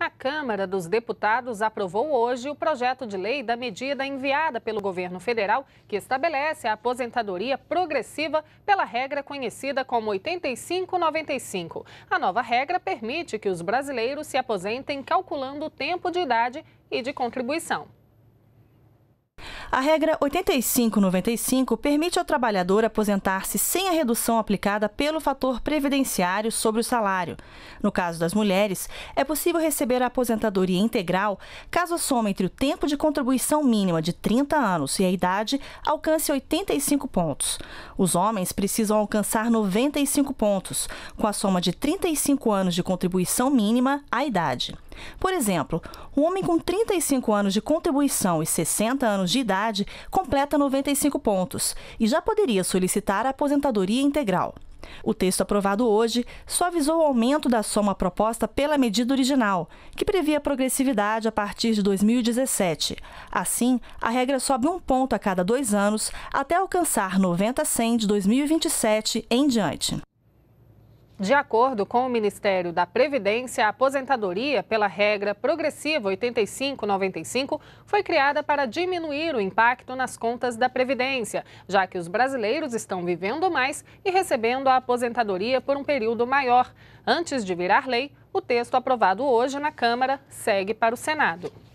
A Câmara dos Deputados aprovou hoje o projeto de lei da medida enviada pelo governo federal que estabelece a aposentadoria progressiva pela regra conhecida como 85-95. A nova regra permite que os brasileiros se aposentem calculando o tempo de idade e de contribuição. A regra 8595 permite ao trabalhador aposentar-se sem a redução aplicada pelo fator previdenciário sobre o salário. No caso das mulheres, é possível receber a aposentadoria integral caso a soma entre o tempo de contribuição mínima de 30 anos e a idade alcance 85 pontos. Os homens precisam alcançar 95 pontos, com a soma de 35 anos de contribuição mínima à idade. Por exemplo, um homem com 35 anos de contribuição e 60 anos de idade completa 95 pontos e já poderia solicitar a aposentadoria integral. O texto aprovado hoje suavizou o aumento da soma proposta pela medida original, que previa progressividade a partir de 2017. Assim, a regra sobe um ponto a cada dois anos até alcançar 90 100 de 2027 em diante. De acordo com o Ministério da Previdência, a aposentadoria pela regra progressiva 85-95 foi criada para diminuir o impacto nas contas da Previdência, já que os brasileiros estão vivendo mais e recebendo a aposentadoria por um período maior. Antes de virar lei, o texto aprovado hoje na Câmara segue para o Senado.